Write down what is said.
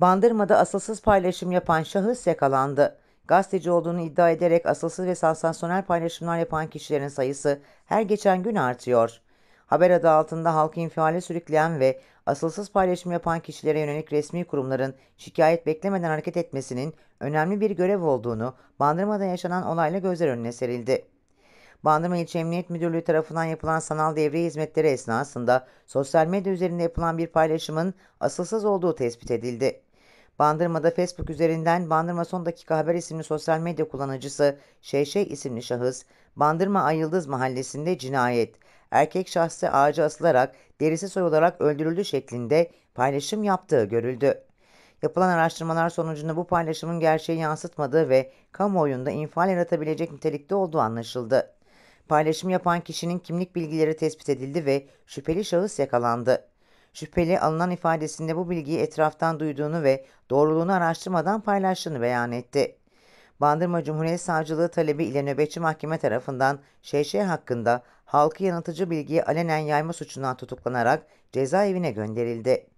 Bandırma'da asılsız paylaşım yapan şahıs yakalandı. Gazeteci olduğunu iddia ederek asılsız ve sansasyonel paylaşımlar yapan kişilerin sayısı her geçen gün artıyor. Haber adı altında halkı infiale sürükleyen ve asılsız paylaşım yapan kişilere yönelik resmi kurumların şikayet beklemeden hareket etmesinin önemli bir görev olduğunu Bandırma'da yaşanan olayla gözler önüne serildi. Bandırma İlçe Emniyet Müdürlüğü tarafından yapılan sanal devre hizmetleri esnasında sosyal medya üzerinde yapılan bir paylaşımın asılsız olduğu tespit edildi. Bandırma'da Facebook üzerinden Bandırma Son Dakika Haber isimli sosyal medya kullanıcısı Şeyşey isimli şahıs, Bandırma Ayıldız mahallesinde cinayet, erkek şahsı ağaca asılarak derisi soyularak öldürüldü şeklinde paylaşım yaptığı görüldü. Yapılan araştırmalar sonucunda bu paylaşımın gerçeği yansıtmadığı ve kamuoyunda infial yaratabilecek nitelikte olduğu anlaşıldı. Paylaşım yapan kişinin kimlik bilgileri tespit edildi ve şüpheli şahıs yakalandı. Şüpheli alınan ifadesinde bu bilgiyi etraftan duyduğunu ve doğruluğunu araştırmadan paylaştığını beyan etti. Bandırma Cumhuriyet Savcılığı talebi ile nöbetçi mahkeme tarafından ŞŞ hakkında halkı yanıltıcı bilgiyi alenen yayma suçundan tutuklanarak cezaevine gönderildi.